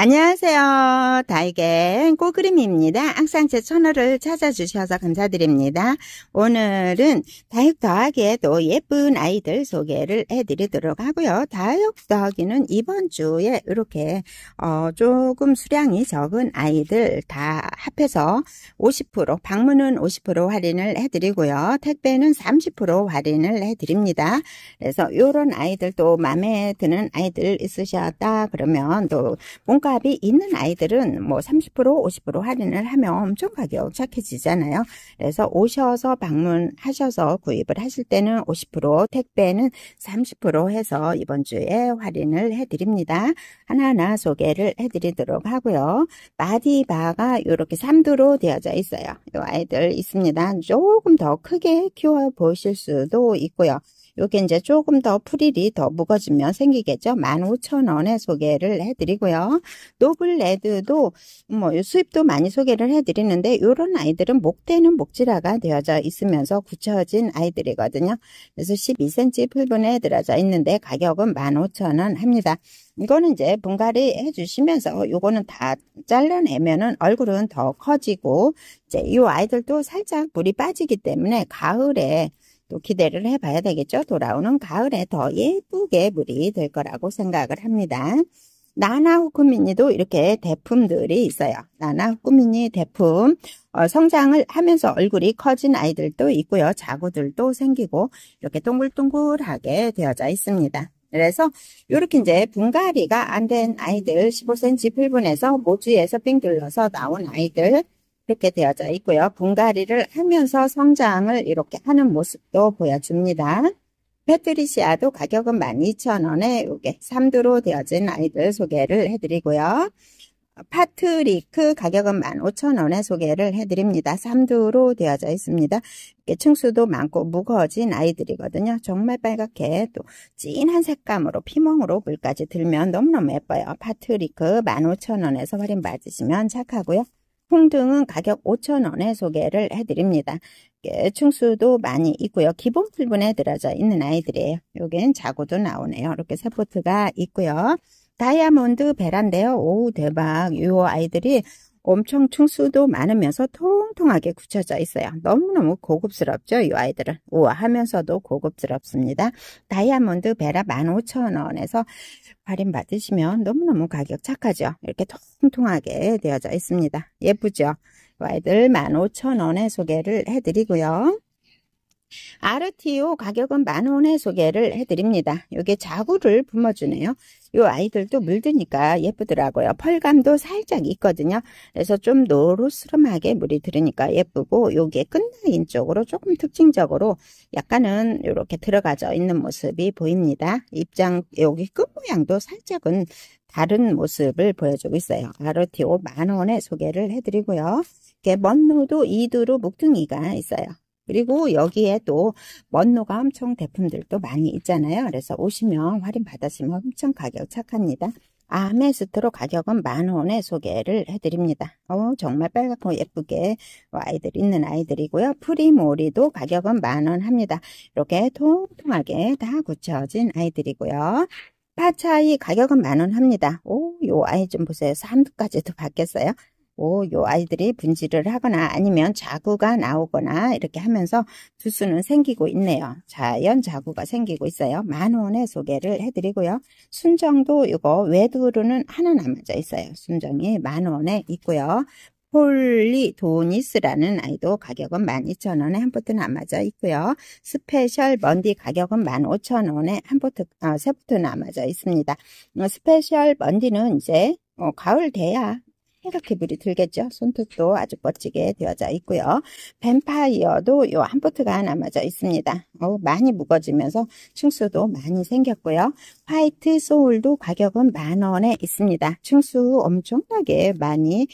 안녕하세요. 달걀 꼬그림입니다. 항상 제 채널을 찾아주셔서 감사드립니다. 오늘은 다육 더하기에도 예쁜 아이들 소개를 해드리도록 하고요. 다육 더하기는 이번 주에 이렇게 어 조금 수량이 적은 아이들 다 합해서 50% 방문은 50% 할인을 해드리고요. 택배는 30% 할인을 해드립니다. 그래서 이런 아이들 또 마음에 드는 아이들 있으셨다 그러면 또 뭔가 지갑이 있는 아이들은 뭐 30% 50% 할인을 하면 엄청 가격 착해지잖아요. 그래서 오셔서 방문하셔서 구입을 하실 때는 50% 택배는 30% 해서 이번 주에 할인을 해드립니다. 하나하나 소개를 해드리도록 하고요. 마디바가 이렇게 3두로 되어져 있어요. 이 아이들 있습니다. 조금 더 크게 키워보실 수도 있고요. 요게 이제 조금 더 프릴이 더 무거지면 생기겠죠. 15,000원에 소개를 해드리고요. 노블 레드도 뭐 수입도 많이 소개를 해드리는데 요런 아이들은 목대는 목질화가 되어져 있으면서 굳혀진 아이들이거든요. 그래서 12cm 풀분에 들어져 있는데 가격은 15,000원 합니다. 이거는 이제 분갈이 해주시면서 요거는 다 잘라내면은 얼굴은 더 커지고 이제 이 아이들도 살짝 물이 빠지기 때문에 가을에 또 기대를 해봐야 되겠죠. 돌아오는 가을에 더 예쁘게 물이 될 거라고 생각을 합니다. 나나후쿠미니도 이렇게 대품들이 있어요. 나나후쿠미니 대품 어, 성장을 하면서 얼굴이 커진 아이들도 있고요. 자구들도 생기고 이렇게 동글동글하게 되어져 있습니다. 그래서 이렇게 이제 분갈이가 안 된 아이들 15cm 필분에서 모주에서 빙 둘러서 나온 아이들 이렇게 되어져 있고요. 분갈이를 하면서 성장을 이렇게 하는 모습도 보여줍니다. 페트리시아도 가격은 12,000원에 이게 3두로 되어진 아이들 소개를 해드리고요. 파트리크 가격은 15,000원에 소개를 해드립니다. 3두로 되어져 있습니다. 층수도 많고 무거워진 아이들이거든요. 정말 빨갛게 또 진한 색감으로 피멍으로 물까지 들면 너무너무 예뻐요. 파트리크 15,000원에서 할인 받으시면 착하고요. 홍등은 가격 5,000원에 소개를 해드립니다. 예, 충수도 많이 있고요. 기본 풀분에 들어져 있는 아이들이에요. 여기겐 자구도 나오네요. 이렇게 세포트가 있고요. 다이아몬드 베란데요. 오우 대박. 요 아이들이 엄청 층수도 많으면서 통통하게 굳혀져 있어요. 너무너무 고급스럽죠? 이 아이들은. 우아하면서도 고급스럽습니다. 다이아몬드 베라 15,000원에서 할인받으시면 너무너무 가격 착하죠? 이렇게 통통하게 되어져 있습니다. 예쁘죠? 이 아이들 15,000원에 소개를 해드리고요. 아르티오 가격은 만원에 소개를 해드립니다. 이게 자구를 품어주네요. 이 아이들도 물드니까 예쁘더라고요. 펄감도 살짝 있거든요. 그래서 좀 노릇스름하게 물이 들으니까 예쁘고 여기에 끝나인 쪽으로 조금 특징적으로 약간은 이렇게 들어가져 있는 모습이 보입니다. 입장 여기 끝모양도 살짝은 다른 모습을 보여주고 있어요. 아르티오 만원에 소개를 해드리고요. 이렇게 먼로도 이두루 묵둥이가 있어요. 그리고 여기에 또 먼노가 엄청 대품들도 많이 있잖아요. 그래서 오시면 할인 받았으면 엄청 가격 착합니다. 아메스트로 가격은 만원에 소개를 해드립니다. 어, 정말 빨갛고 예쁘게 아이들 있는 아이들이고요. 프리모리도 가격은 만원 합니다. 이렇게 통통하게 다 굳혀진 아이들이고요. 파차이 가격은 만원 합니다. 오, 요 아이 좀 보세요. 3두까지도받겠어요 있요 어, 아이들이 분질을 하거나 아니면 자구가 나오거나 이렇게 하면서 두수는 생기고 있네요. 자연 자구가 생기고 있어요. 만 원에 소개를 해드리고요. 순정도 이거 외두루는 하나 남아져 있어요. 순정이 만 원에 있고요. 폴리도니스라는 아이도 가격은 12,000원에 한 포트 남아져 있고요. 스페셜 먼디 가격은 15,000원에 한 포트, 어, 세 포트 남아져 있습니다. 어, 스페셜 먼디는 이제 어, 가을 돼야 생각 기분이 들겠죠. 손톱도 아주 멋지게 되어져 있고요. 뱀파이어도 요 한 포트가 남아져 있습니다. 어, 많이 무거지면서 층수도 많이 생겼고요. 화이트 소울도 가격은 만 원에 있습니다. 층수 엄청나게 많이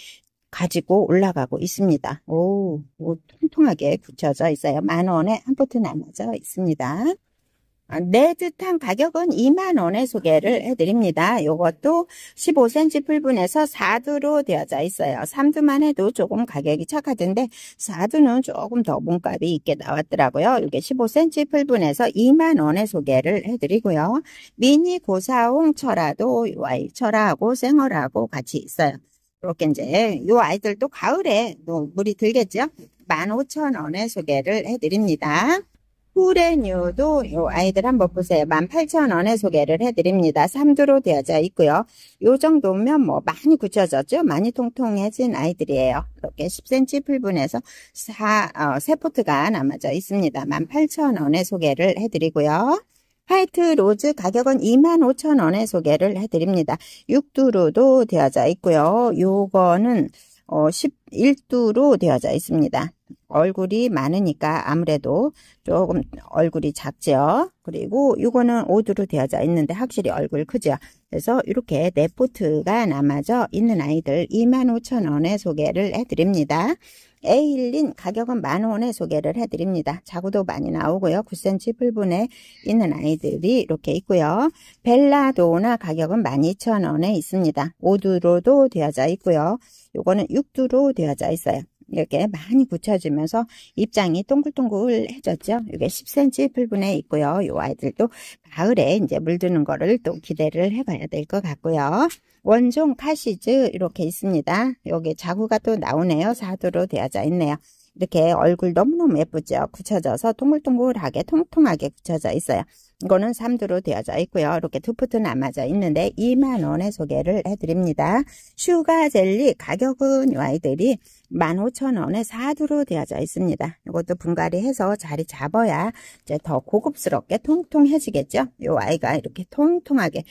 가지고 올라가고 있습니다. 오, 오 뭐 통통하게 굳혀져 있어요. 만 원에 한 포트 남아져 있습니다. 아, 내 뜻한 가격은 2만원에 소개를 해드립니다. 이것도 15cm 풀분에서 4두로 되어져 있어요. 3두만 해도 조금 가격이 착하던데 4두는 조금 더 몸값이 있게 나왔더라고요. 이게 15cm 풀분에서 2만원에 소개를 해드리고요. 미니 고사홍 철화도 와이 철화하고 생얼하고 같이 있어요. 이렇게 이제 이 아이들도 가을에 물이 들겠죠? 15,000원에 소개를 해드립니다. 후레뉴도요 아이들 한번 보세요. 18,000원에 소개를 해드립니다. 3두로 되어져 있고요. 요 정도면 뭐 많이 굳혀졌죠? 많이 통통해진 아이들이에요. 이렇게 10cm 풀분해서 4, 어, 3포트가 남아져 있습니다. 18,000원에 소개를 해드리고요. 화이트 로즈 가격은 25,000원에 소개를 해드립니다. 6두로도 되어져 있고요. 요거는 어, 11두로 되어져 있습니다. 얼굴이 많으니까 아무래도 조금 얼굴이 작죠. 그리고 이거는 오두로 되어져 있는데 확실히 얼굴 크죠. 그래서 이렇게 네포트가 남아져 있는 아이들 25,000원에 소개를 해드립니다. 에일린 가격은 만원에 소개를 해드립니다. 자구도 많이 나오고요. 9cm 풀분에 있는 아이들이 이렇게 있고요. 벨라도나 가격은 12,000원에 있습니다. 5두로도 되어져 있고요. 요거는 6두로 되어져 있어요. 이렇게 많이 붙여주면서 입장이 동글동글해졌죠. 이게 10cm 풀분에 있고요. 이 아이들도 가을에 이제 물드는 거를 또 기대를 해봐야 될 것 같고요. 원종 카시즈 이렇게 있습니다. 여기 자구가 또 나오네요. 사두로 되어져 있네요. 이렇게 얼굴 너무너무 예쁘죠? 굳혀져서 동글동글하게 통통하게 굳혀져 있어요. 이거는 3두로 되어져 있고요. 이렇게 투 푸트 남아져 있는데 2만원에 소개를 해드립니다. 슈가 젤리 가격은 이 아이들이 15,000원에 4두로 되어져 있습니다. 이것도 분갈이 해서 자리 잡아야 이제 더 고급스럽게 통통해지겠죠. 이 아이가 이렇게 통통하게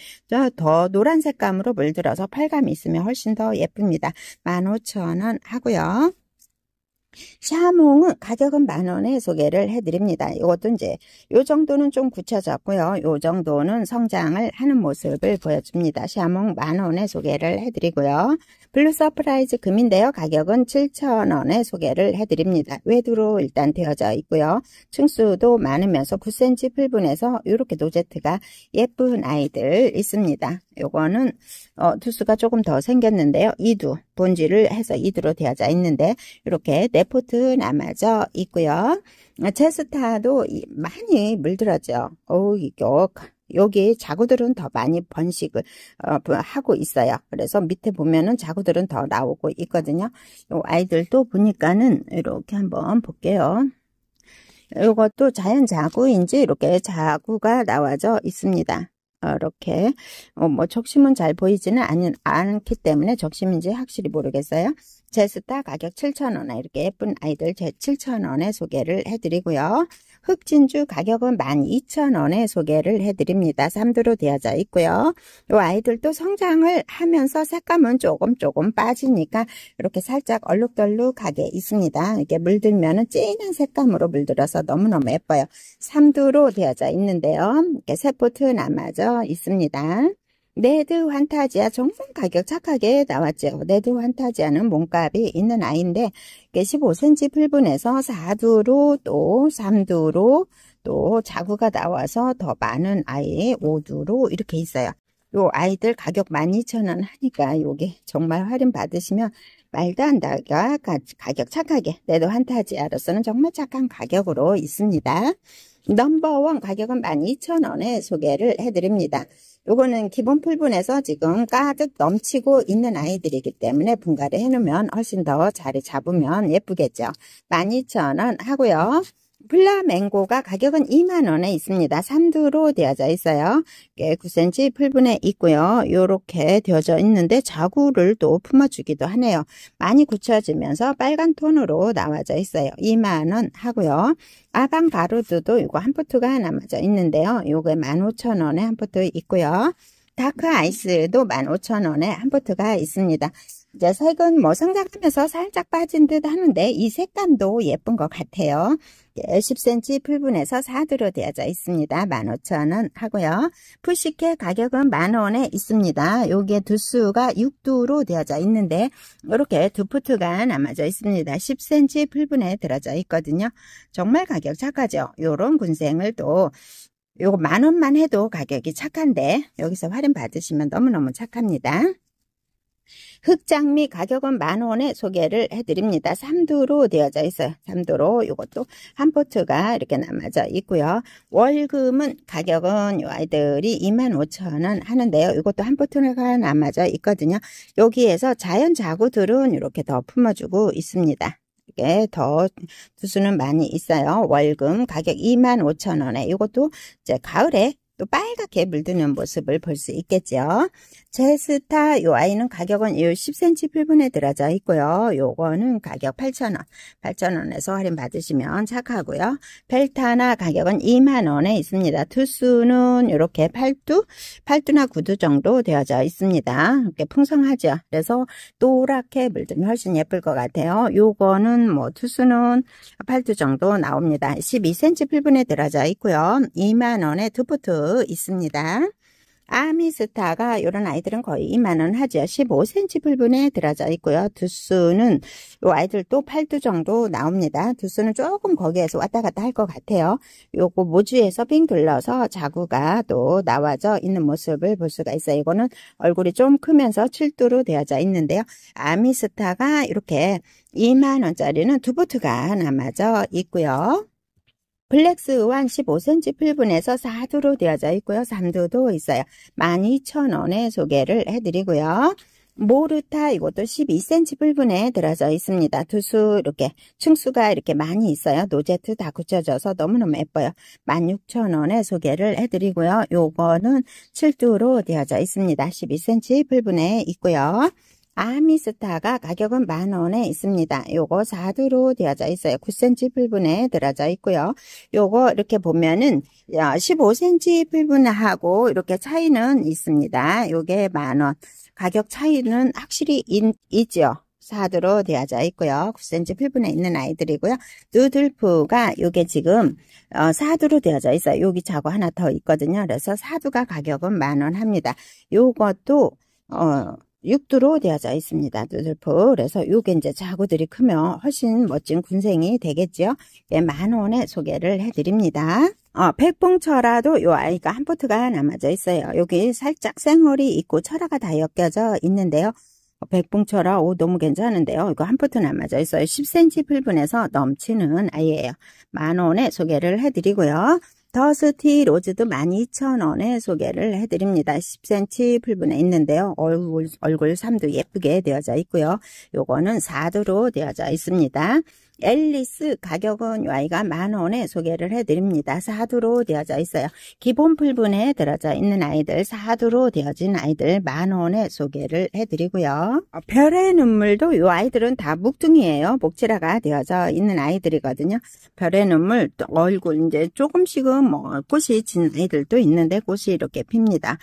더 노란 색감으로 물들어서 팔감이 있으면 훨씬 더 예쁩니다. 15,000원 하고요. 샤몽은 가격은 만 원에 소개를 해드립니다. 이것도 이제 요 정도는 좀 굳혀졌고요. 요 정도는 성장을 하는 모습을 보여줍니다. 샤몽 만 원에 소개를 해드리고요. 블루 서프라이즈 금인데요. 가격은 7천원에 소개를 해드립니다. 외두로 일단 되어져 있고요. 층수도 많으면서 9cm 풀분에서 이렇게 노제트가 예쁜 아이들 있습니다. 요거는 어, 투수가 조금 더 생겼는데요. 2두 본질을 해서 2두로 되어져 있는데 이렇게 네포트 남아져 있고요. 아, 체스타도 많이 물들었죠. 오, 이거 여기 자구들은 더 많이 번식을 어, 하고 있어요. 그래서 밑에 보면은 자구들은 더 나오고 있거든요. 요 아이들도 보니까는 이렇게 한번 볼게요. 이것도 자연 자구인지 이렇게 자구가 나와져 있습니다. 어, 이렇게 어, 뭐 적심은 잘 보이지는 않, 않기 때문에 적심인지 확실히 모르겠어요. 제스타 가격 7,000원 에 이렇게 예쁜 아이들 제 7,000원에 소개를 해드리고요. 흑진주 가격은 12,000원에 소개를 해드립니다. 3두로 되어져 있고요. 이 아이들도 성장을 하면서 색감은 조금 조금 빠지니까 이렇게 살짝 얼룩덜룩하게 있습니다. 이렇게 물들면 은 진한 색감으로 물들어서 너무너무 예뻐요. 3두로 되어져 있는데요. 이렇게 세포트 남아져 있습니다. 네드 환타지아 정상 가격 착하게 나왔죠. 네드 환타지아는 몸값이 있는 아이인데 15cm 풀분에서 4두로 또 3두로 또 자구가 나와서 더 많은 아이 5두로 이렇게 있어요. 요 아이들 가격 12,000원 하니까 요게 정말 할인 받으시면 말도 안 다가 가격 착하게 네드 환타지아로서는 정말 착한 가격으로 있습니다. 넘버원 가격은 12,000원에 소개를 해드립니다. 요거는 기본 풀분에서 지금 가득 넘치고 있는 아이들이기 때문에 분갈이 해놓으면 훨씬 더 자리 잡으면 예쁘겠죠. 12,000원 하고요. 플라멩고가 가격은 2만원에 있습니다. 3두로 되어져 있어요. 9cm 풀분에 있고요. 이렇게 되어져 있는데 자구를 또 품어주기도 하네요. 많이 굳혀지면서 빨간 톤으로 나와져 있어요. 2만원 하고요. 아방 가루드도 이거 한 포트가 남아져 있는데요. 요게 15,000원에 한 포트 있고요. 다크 아이스도 15,000원에 한 포트가 있습니다. 이제 색은 뭐 성장하면서 살짝 빠진 듯 하는데 이 색감도 예쁜 것 같아요. 10cm 풀분해서 4드로 되어져 있습니다. 15,000원 하고요. 푸시케 가격은 만원에 있습니다. 요게 두수가 6두로 되어져 있는데 이렇게 두 푸트가 남아져 있습니다. 10cm 풀분에 들어져 있거든요. 정말 가격 착하죠. 요런 군생을 또 요거 만원만 해도 가격이 착한데 여기서 할인 받으시면 너무너무 착합니다. 흑장미 가격은 만원에 소개를 해드립니다. 3두로 되어져 있어요. 3두로 이것도 한 포트가 이렇게 남아져 있고요. 월금은 가격은 이 아이들이 25,000원 하는데요. 이것도 한 포트가 남아져 있거든요. 여기에서 자연 자구들은 이렇게 더 품어주고 있습니다. 이게 더 두수는 많이 있어요. 월금 가격 25,000원에 이것도 이제 가을에 또 빨갛게 물드는 모습을 볼 수 있겠죠. 제스타 이 아이는 가격은 10cm 필분에 들어져 있고요. 요거는 가격 8,000원, 8,000원에서 할인 받으시면 착하고요. 벨타나 가격은 2만원에 있습니다. 투수는 이렇게 팔뚝, 팔뚝나 구두 정도 되어져 있습니다. 이렇게 풍성하죠. 그래서 노랗게 물들면 훨씬 예쁠 것 같아요. 요거는 뭐 투수는 팔뚝 정도 나옵니다. 12cm 필분에 들어져 있고요. 2만원에 투포트 있습니다. 아미스타가 이런 아이들은 거의 2만원 하죠. 15cm 불분에 들어져 있고요. 두수는 이 아이들도 8두 정도 나옵니다. 두수는 조금 거기에서 왔다 갔다 할 것 같아요. 요거 모주에서 빙 둘러서 자구가 또 나와져 있는 모습을 볼 수가 있어요. 이거는 얼굴이 좀 크면서 7두로 되어져 있는데요. 아미스타가 이렇게 2만원짜리는 두부트가 남아져 있고요. 블랙스 의한 15cm 필분에서 4두로 되어져 있고요. 3두도 있어요. 12,000원에 소개를 해드리고요. 모르타 이것도 12cm 불분에 들어져 있습니다. 두수 이렇게 층수가 이렇게 많이 있어요. 노제트 다 굳혀져서 너무너무 예뻐요. 16,000원에 소개를 해드리고요. 요거는 7두로 되어져 있습니다. 12cm 불분에 있고요. 아미스타가 가격은 만원에 있습니다. 요거 4두로 되어져 있어요. 9cm 필분에 들어져 있고요. 요거 이렇게 보면은 15cm 필분하고 이렇게 차이는 있습니다. 요게 만원. 가격 차이는 확실히 인, 있죠. 4두로 되어져 있고요. 9cm 필분에 있는 아이들이고요. 누들프가 요게 지금 4두로 어, 되어져 있어요. 여기 자고 하나 더 있거든요. 그래서 4두가 가격은 만원 합니다. 요것도 어 육두로 되어져 있습니다. 누들포. 그래서 요게 이제 자구들이 크면 훨씬 멋진 군생이 되겠죠. 예, 만 원에 소개를 해드립니다. 어, 백봉철화도 요 아이가 한 포트가 남아져 있어요. 여기 살짝 생얼이 있고 철화가 다 엮여져 있는데요. 어, 백봉철화 오 너무 괜찮은데요. 이거 한 포트 남아져 있어요. 10cm 8분에서 넘치는 아이예요. 만 원에 소개를 해드리고요. 더스티 로즈도 12,000원에 소개를 해드립니다. 10cm 풀분에 있는데요. 얼굴, 얼굴 3도 예쁘게 되어져 있고요. 요거는 4도로 되어져 있습니다. 앨리스 가격은 Y가 만원에 소개를 해드립니다. 사두로 되어져 있어요. 기본 풀분에 들어져 있는 아이들, 사두로 되어진 아이들 만원에 소개를 해드리고요. 아, 별의 눈물도 이 아이들은 다 묵둥이에요. 목질라가 되어져 있는 아이들이거든요. 별의 눈물, 얼굴 이제 조금씩은 뭐 꽃이 진 아이들도 있는데 꽃이 이렇게 핍니다.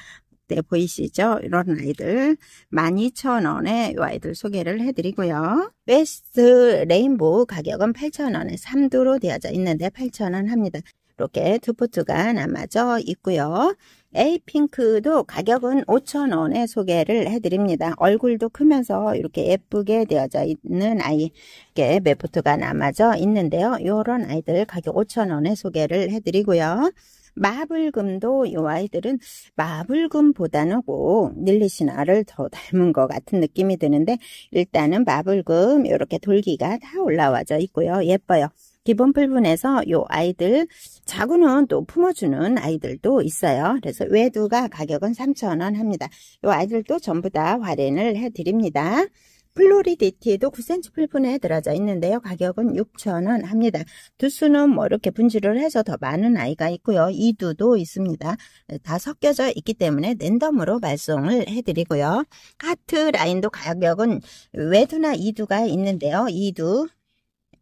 때 보이시죠? 이런 아이들 12,000원에 이 아이들 소개를 해드리고요. 베스트 레인보우 가격은 8,000원에 3두로 되어져 있는데 8,000원 합니다. 이렇게 두 포트가 남아져 있고요. 에이핑크도 가격은 5,000원에 소개를 해드립니다. 얼굴도 크면서 이렇게 예쁘게 되어져 있는 아이, 이렇게 몇 포트가 남아져 있는데요. 이런 아이들 가격 5,000원에 소개를 해드리고요. 마블금도 이 아이들은 마블금보다는 고 닐리시나를 더 닮은 것 같은 느낌이 드는데 일단은 마블금 이렇게 돌기가 다 올라와져 있고요. 예뻐요. 기본 풀분에서 요 아이들 자구는 또 품어주는 아이들도 있어요. 그래서 외두가 가격은 3,000원 합니다. 요 아이들도 전부 다 활인을 해드립니다. 플로리디티도 에 9cm 필분에 들어져 있는데요. 가격은 6,000원 합니다. 두수는 뭐 이렇게 분질을 해서 더 많은 아이가 있고요. 이두도 있습니다. 네, 다 섞여져 있기 때문에 랜덤으로 발송을 해드리고요. 하트 라인도 가격은 외두나 이두가 있는데요. 이두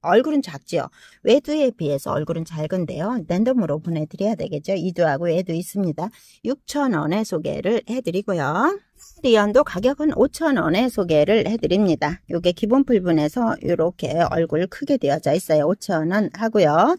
얼굴은 작지요. 외두에 비해서 얼굴은 작은데요. 랜덤으로 보내드려야 되겠죠. 이두하고 외두 있습니다. 6,000원에 소개를 해드리고요. 리언도 가격은 5,000원에 소개를 해드립니다. 요게 기본 풀분에서 이렇게 얼굴 크게 되어져 있어요. 5,000원 하고요.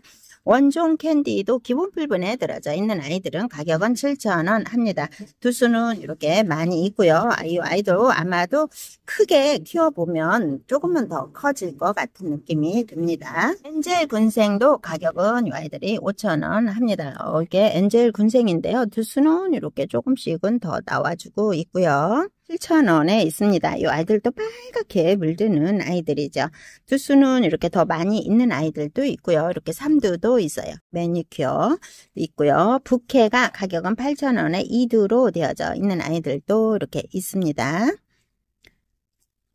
원종 캔디도 기본 필분에 들어져 있는 아이들은 가격은 7,000원 합니다. 두 수는 이렇게 많이 있고요. 이 아이도 아마도 크게 키워보면 조금은 더 커질 것 같은 느낌이 듭니다. 엔젤 군생도 가격은 이 아이들이 5,000원 합니다. 어, 이게 엔젤 군생인데요. 두 수는 이렇게 조금씩은 더 나와주고 있고요. 7,000원에 있습니다. 이 아이들도 빨갛게 물드는 아이들이죠. 두수는 이렇게 더 많이 있는 아이들도 있고요. 이렇게 3두도 있어요. 매니큐어 있고요. 부케가 가격은 8,000원에 2두로 되어져 있는 아이들도 이렇게 있습니다.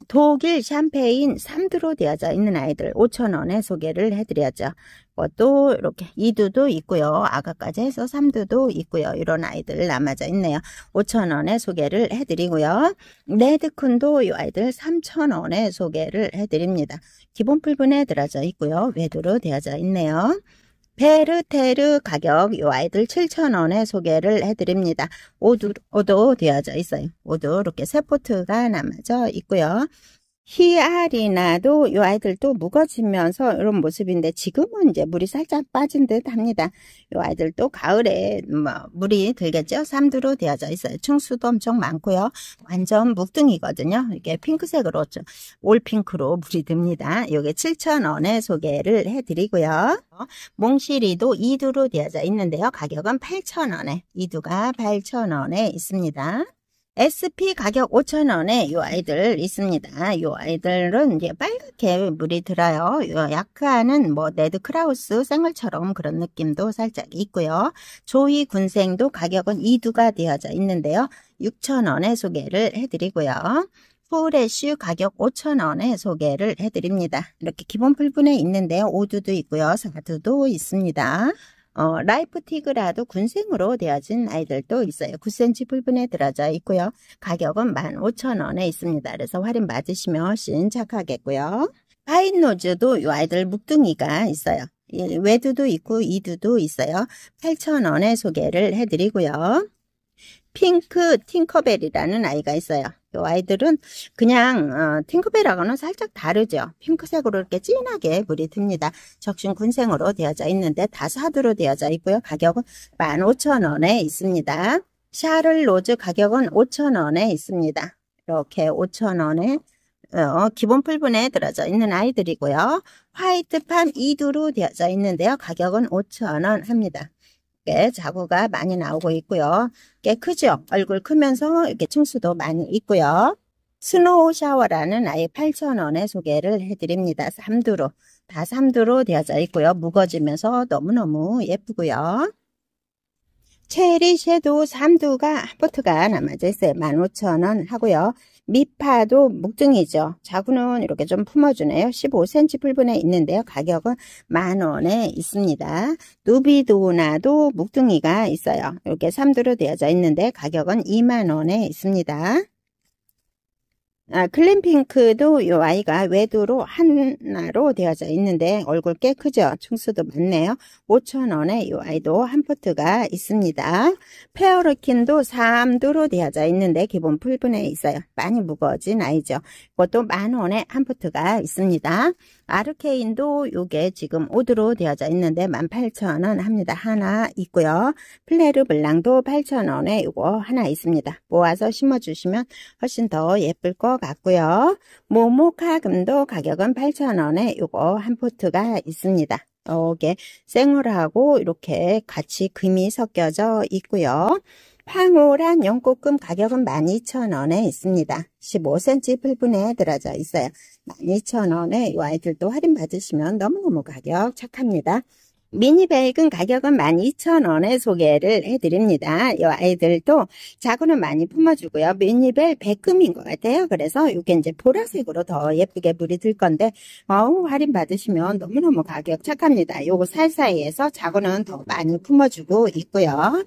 독일 샴페인 3두로 되어져 있는 아이들 5,000원에 소개를 해드렸죠. 것도 이렇게 2두도 있고요. 아까까지 해서 3두도 있고요. 이런 아이들 남아져 있네요. 5,000원에 소개를 해드리고요. 레드쿤도 이 아이들 3,000원에 소개를 해드립니다. 기본 풀분에 들어져 있고요. 외두로 되어져 있네요. 페르테르 가격 요 아이들 7,000원에 소개를 해드립니다. 오두, 오도 되어져 있어요. 오도 이렇게 세 포트가 남아져 있고요. 희알이 나도 요 아이들도 무거지면서 이런 모습인데 지금은 이제 물이 살짝 빠진 듯 합니다. 요 아이들도 가을에 뭐 물이 들겠죠. 삼두로 되어져 있어요. 층수도 엄청 많고요. 완전 묵등이거든요. 이게 핑크색으로 올 핑크로 물이 듭니다. 요게 7,000원에 소개를 해드리고요. 몽실이도 2두로 되어져 있는데요. 가격은 8,000원에 2두가 8,000원에 있습니다. SP 가격 5,000원에 이 아이들 있습니다. 이 아이들은 이제 빨갛게 물이 들어요. 약화은뭐 네드 크라우스 생얼처럼 그런 느낌도 살짝 있고요. 조이 군생도 가격은 2두가 되어져 있는데요. 6,000원에 소개를 해드리고요. 포레슈 가격 5,000원에 소개를 해드립니다. 이렇게 기본 풀분에 있는데요. 5두도 있고요. 4두도 있습니다. 어, 라이프티그라도 군생으로 되어진 아이들도 있어요. 9cm 풀분에 들어져 있고요. 가격은 15,000원에 있습니다. 그래서 할인 받으시면 훨씬 착하겠고요. 파인노즈도 이 아이들 묵둥이가 있어요. 예, 외두도 있고 이두도 있어요. 8,000원에 소개를 해드리고요. 핑크 팅커벨이라는 아이가 있어요. 이 아이들은 그냥 어, 팅커벨하고는 살짝 다르죠. 핑크색으로 이렇게 진하게 물이 듭니다. 적신군생으로 되어져 있는데 다사두로 되어져 있고요. 가격은 15,000원에 있습니다. 샤를 로즈 가격은 5,000원에 있습니다. 이렇게 5,000원에 어, 기본 풀분에 들어져 있는 아이들이고요. 화이트팜 이두로 되어져 있는데요. 가격은 5,000원 합니다. 꽤 자구가 많이 나오고 있고요. 꽤 크죠? 얼굴 크면서 이렇게 층수도 많이 있고요. 스노우 샤워라는 아예 8,000원에 소개를 해드립니다. 3두로다3두로 되어져 있고요. 무거지면서 너무너무 예쁘고요. 체리 섀도우 3두가 포트가 남아져 있어요. 15,000원 하고요. 미파도 묵등이죠 자구는 이렇게 좀 품어주네요. 15cm 풀분에 있는데요. 가격은 만원에 있습니다. 누비도나도 묵등이가 있어요. 이렇게 3두로 되어져 있는데 가격은 2만원에 있습니다. 아, 클램핑크도 이 아이가 외도로 하나로 되어져 있는데 얼굴 꽤 크죠? 충수도 많네요. 5,000원에 이 아이도 한 포트가 있습니다. 페어르킨도 3두로 되어져 있는데 기본 풀분에 있어요. 많이 무거워진 아이죠. 그것도 만원에 한 포트가 있습니다. 아르케인도 이게 지금 5두로 되어져 있는데 18,000원 합니다. 하나 있고요. 플레르 블랑도 8,000원에 이거 하나 있습니다. 모아서 심어주시면 훨씬 더 예쁠 것거 같고요. 모모카금도 가격은 8,000원에 이거한 포트가 있습니다. 이게 생얼하고 이렇게 같이 금이 섞여져 있고요. 황홀한 연꽃금 가격은 12,000원에 있습니다. 15cm 풀분에 들어져 있어요. 12,000원에 이 아이들도 할인 받으시면 너무너무 가격 착합니다. 미니백은 가격은 12,000원에 소개를 해드립니다. 이 아이들도 자구는 많이 품어주고요. 미니벨 백금인 것 같아요. 그래서 이게 이제 보라색으로 더 예쁘게 물이 들 건데 어우 할인 받으시면 너무너무 가격 착합니다. 요거 살사이에서 자구는 더 많이 품어주고 있고요.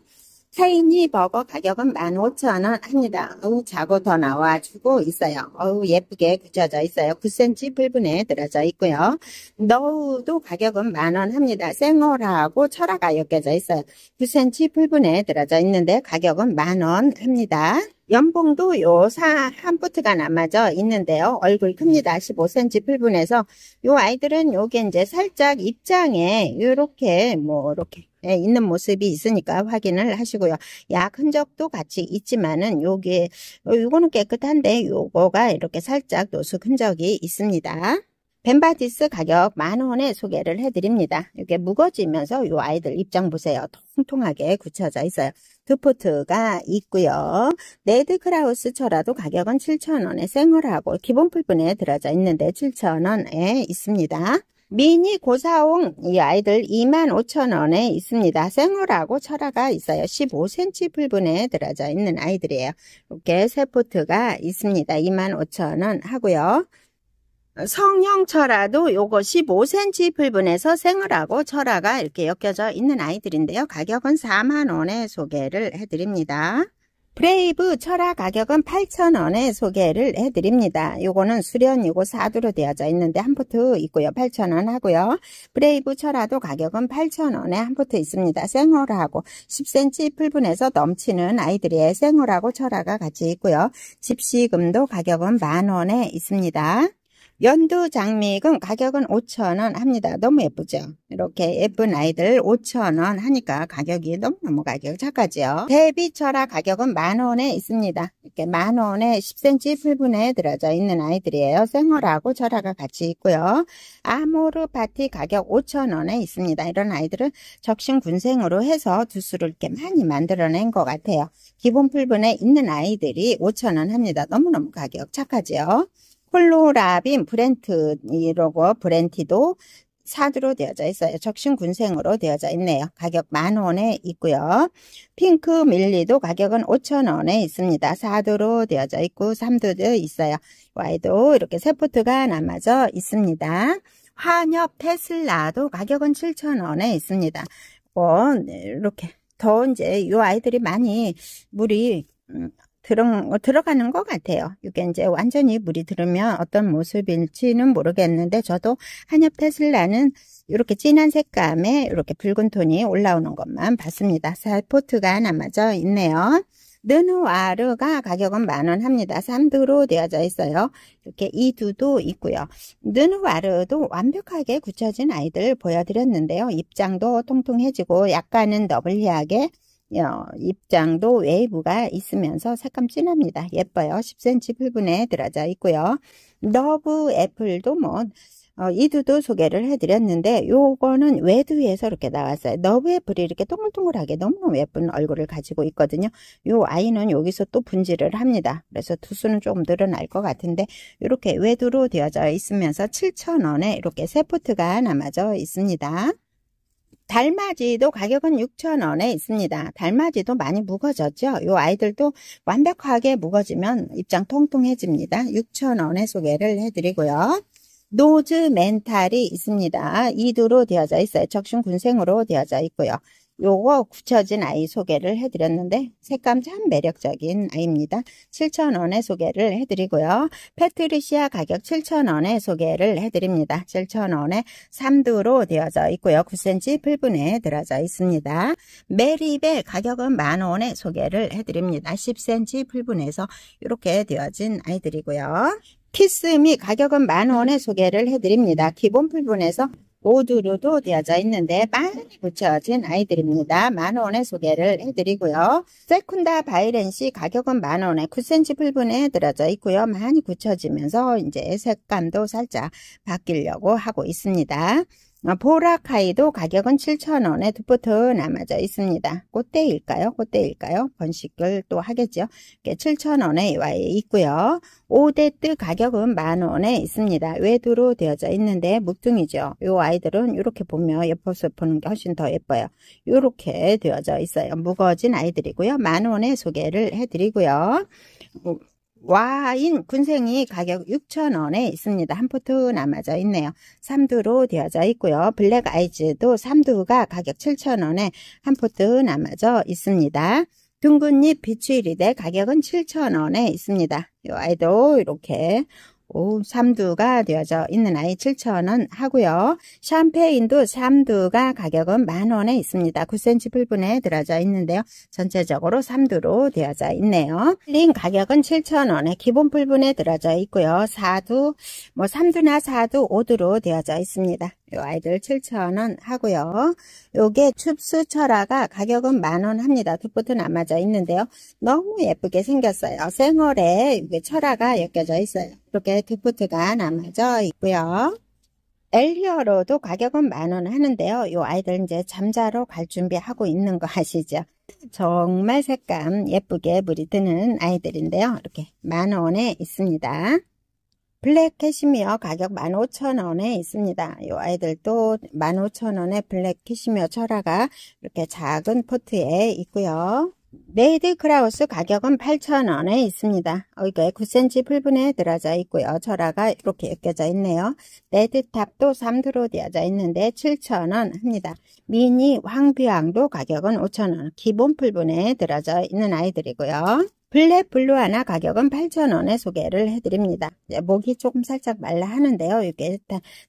인이 버거 가격은 15,000원 합니다. 어우, 음, 자고 더 나와주고 있어요. 어우, 예쁘게 그쳐져 있어요. 9cm 풀분에 들어져 있고요. 너우도 가격은 만 원 합니다. 생얼하고 철화가 엮여져 있어요. 9cm 풀분에 들어져 있는데 가격은 만 원 합니다. 연봉도 요사한 부트가 남아져 있는데요. 얼굴 큽니다. 15cm 풀분에서 요 아이들은 요게 이제 살짝 입장에 요렇게 뭐 이렇게 예, 있는 모습이 있으니까 확인을 하시고요. 약 흔적도 같이 있지만은 여기에 어, 요거는 깨끗한데 요거가 이렇게 살짝 노숙 흔적이 있습니다. 벤바디스 가격 만원에 소개를 해드립니다. 이게 무거지면서 이 아이들 입장 보세요. 통통하게 굳혀져 있어요. 드포트가 있고요. 네드 크라우스 처라도 가격은 7,000원에 생얼하고 기본 풀분에 들어져 있는데 7,000원에 있습니다. 미니 고사홍 이 아이들 25,000원에 있습니다. 생얼하고 철화가 있어요. 15cm 불분에 들어져 있는 아이들이에요. 이렇게 세포트가 있습니다. 25,000원 하고요. 성형 철화도 요거 15cm 풀분에서 생을하고 철화가 이렇게 엮여져 있는 아이들인데요. 가격은 4만원에 소개를 해드립니다. 브레이브 철학 가격은 8,000원에 소개를 해드립니다. 요거는 수련이고 사두로 되어져 있는데 한 포트 있고요. 8,000원 하고요. 브레이브 철화도 가격은 8,000원에 한 포트 있습니다. 생얼하고 10cm 풀분해서 넘치는 아이들의 생얼하고 철화가 같이 있고요. 집시금도 가격은 만원에 있습니다. 연두 장미금 가격은 5천원 합니다. 너무 예쁘죠? 이렇게 예쁜 아이들 5천원 하니까 가격이 너무너무 가격 착하지요. 대비철화 가격은 만원에 있습니다. 이렇게 만원에 10cm 풀분에 들어져 있는 아이들이에요. 생얼하고 철화가 같이 있고요. 아모르 파티 가격 5천원에 있습니다. 이런 아이들은 적신 군생으로 해서 두수를 이렇게 많이 만들어낸 것 같아요. 기본 풀분에 있는 아이들이 5천원 합니다. 너무너무 가격 착하지요. 콜로라빈 브랜트이라고브랜티도사드로 되어져 있어요. 적신군생으로 되어져 있네요. 가격 만 원에 있고요. 핑크 밀리도 가격은 5천 원에 있습니다. 사드로 되어져 있고 삼두도 있어요. 와이도 이렇게 세포트가 남아져 있습니다. 환엽 테슬라도 가격은 7천 원에 있습니다. 뭐 네, 이렇게 더 이제 이 아이들이 많이 물이 음, 들어, 들어가는 것 같아요. 이게 이제 완전히 물이 들으면 어떤 모습일지는 모르겠는데 저도 한엽 테슬라는 이렇게 진한 색감에 이렇게 붉은 톤이 올라오는 것만 봤습니다. 살포트가 남아져 있네요. 느누아르가 가격은 만원 합니다. 3드로 되어져 있어요. 이렇게 2두도 있고요. 느누아르도 완벽하게 굳혀진 아이들 보여드렸는데요. 입장도 통통해지고 약간은 너블리하게 어, 입장도 웨이브가 있으면서 색감진합니다 예뻐요. 10cm 풀분에 들어져 있고요. 너브 애플도 뭐 어, 이두도 소개를 해드렸는데 요거는 외두에서 이렇게 나왔어요. 너브의 불이 이렇게 동글동글하게 너무너무 예쁜 얼굴을 가지고 있거든요. 요 아이는 여기서 또 분질을 합니다. 그래서 두수는 조금 늘어날 것 같은데 이렇게 외두로 되어져 있으면서 7,000원에 이렇게 세 포트가 남아져 있습니다. 달맞이도 가격은 6,000원에 있습니다. 달맞이도 많이 무거졌죠. 요 아이들도 완벽하게 무거지면 입장 통통해집니다. 6,000원에 소개를 해드리고요. 노즈 멘탈이 있습니다. 이두로 되어져 있어요. 적신 군생으로 되어져 있고요. 요거 굳혀진 아이 소개를 해드렸는데 색감 참 매력적인 아이입니다. 7,000원에 소개를 해드리고요. 패트리시아 가격 7,000원에 소개를 해드립니다. 7,000원에 3두로 되어져 있고요. 9cm 풀분에 들어져 있습니다. 메리벨 가격은 만원에 소개를 해드립니다. 10cm 풀분에서 이렇게 되어진 아이들이고요. 키스미 가격은 만원에 소개를 해드립니다. 기본 풀분에서 모두로도 되어져 있는데 많이 붙여진 아이들입니다. 만원에 소개를 해드리고요. 세쿤다 바이렌시 가격은 만원에 9cm 풀분에 들어져 있고요. 많이 붙여지면서 이제 색감도 살짝 바뀌려고 하고 있습니다. 아, 보라카이도 가격은 7,000원에 두 포트 남아져 있습니다. 꽃대일까요? 꽃대일까요? 번식을 또 하겠죠. 7,000원에 와 있고요. 오데뜨 가격은 만원에 있습니다. 외두로 되어져 있는데 묵둥이죠. 요 아이들은 이렇게 보면 옆에서 보는 게 훨씬 더 예뻐요. 이렇게 되어져 있어요. 무거진 아이들이고요. 만원에 소개를 해드리고요. 와인 군생이 가격 6,000원에 있습니다. 한 포트 남아져 있네요. 3두로 되어져 있고요. 블랙 아이즈도 3두가 가격 7,000원에 한 포트 남아져 있습니다. 둥근잎 비추이리대 가격은 7,000원에 있습니다. 이 아이도 이렇게 오, 삼두가 되어져 있는 아이 7,000원 하고요. 샴페인도 3두가 가격은 만원에 있습니다. 9cm 풀분에 들어져 있는데요. 전체적으로 3두로 되어져 있네요. 링 가격은 7,000원에 기본 풀분에 들어져 있고요. 4두뭐 삼두나 4두5두로 되어져 있습니다. 요 아이들 7,000원 하고요. 요게 춥수 철화가 가격은 만원 합니다. 두포트 남아져 있는데요. 너무 예쁘게 생겼어요. 생얼에 이게 철화가 엮여져 있어요. 이렇게 드포트가 남아져 있고요. 엘리어로도 가격은 만원 하는데요. 요 아이들 이제 잠자로갈 준비하고 있는 거 아시죠? 정말 색감 예쁘게 물이 드는 아이들인데요. 이렇게 만원에 있습니다. 블랙 캐시미어 가격 15,000원에 있습니다. 이 아이들도 15,000원에 블랙 캐시미어 철화가 이렇게 작은 포트에 있고요. 메이드 크라우스 가격은 8,000원에 있습니다. 이게 9cm 풀분에 들어져 있고요. 절화가 이렇게 엮여져 있네요. 레드탑도 3드로 되어져 있는데 7,000원 합니다. 미니 황비왕도 가격은 5,000원. 기본 풀분에 들어져 있는 아이들이고요. 블랙 블루 하나 가격은 8,000원에 소개를 해드립니다. 목이 조금 살짝 말라 하는데요. 이게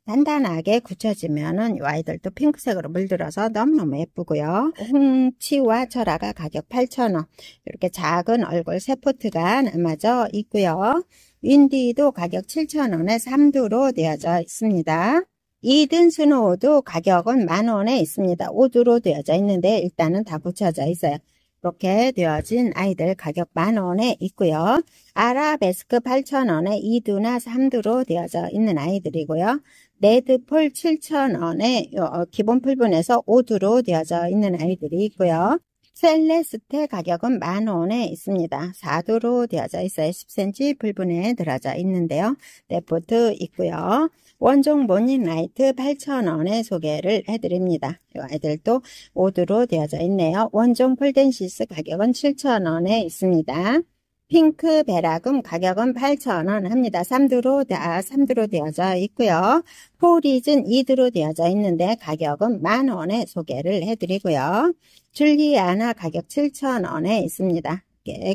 단단하게 굳혀지면은 아이들도 핑크색으로 물들어서 너무너무 예쁘고요. 홍치와 철화가 가격 8,000원. 이렇게 작은 얼굴 세포트가 남아져 있고요. 윈디도 가격 7,000원에 3두로 되어져 있습니다. 이든 스노우도 가격은 만원에 있습니다. 5두로 되어져 있는데 일단은 다 붙여져 있어요. 이렇게 되어진 아이들 가격 만원에 있고요. 아라베스크 8,000원에 2두나 3두로 되어져 있는 아이들이고요. 레드폴 7,000원에 어, 어, 기본 풀분에서 5두로 되어져 있는 아이들이 있고요. 셀레스테 가격은 만원에 있습니다. 4두로 되어져 있어요. 10cm 풀분에 들어져 있는데요. 레포트 네, 있고요. 원종 모닝나이트 8,000원에 소개를 해드립니다. 이 아이들도 오드로 되어져 있네요. 원종 폴덴시스 가격은 7,000원에 있습니다. 핑크 베라금 가격은 8,000원 합니다. 3드로다 3두로 되어져 있고요. 포리즌 2드로 되어져 있는데 가격은 만원에 소개를 해드리고요. 줄리아나 가격 7,000원에 있습니다.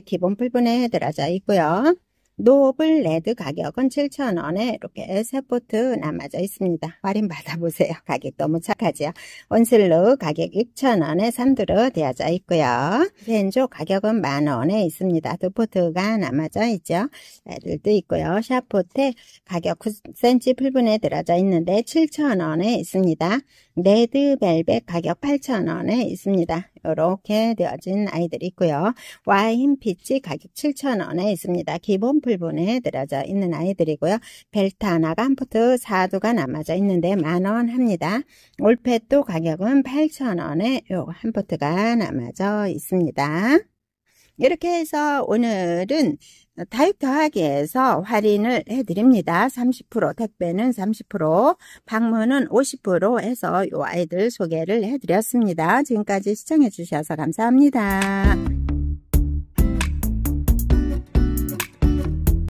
기본 풀분에 들어져 있고요. 노블 레드 가격은 7,000원에 이렇게 세포트 남아져 있습니다. 할인 받아보세요. 가격 너무 착하지요. 원슬루 가격 6,000원에 3두로 되어져 있고요. 벤조 가격은 만원에 있습니다. 두 포트가 남아져 있죠. 애들도 있고요. 샤포트 가격 9cm 8분에 들어져 있는데 7,000원에 있습니다. 레드벨벳 가격 8,000원에 있습니다. 이렇게 되어진 아이들이 있고요. 와인 피치 가격 7,000원에 있습니다. 기본 풀분에 들어져 있는 아이들이고요. 벨트 하나 가한포트 4두가 남아져 있는데 만원 합니다. 올펫도 가격은 8,000원에 한 포트가 남아져 있습니다. 이렇게 해서 오늘은 타이트하게해서 할인을 해드립니다. 30% 택배는 30% 방문은 50% 해서 요 아이들 소개를 해드렸습니다. 지금까지 시청해주셔서 감사합니다.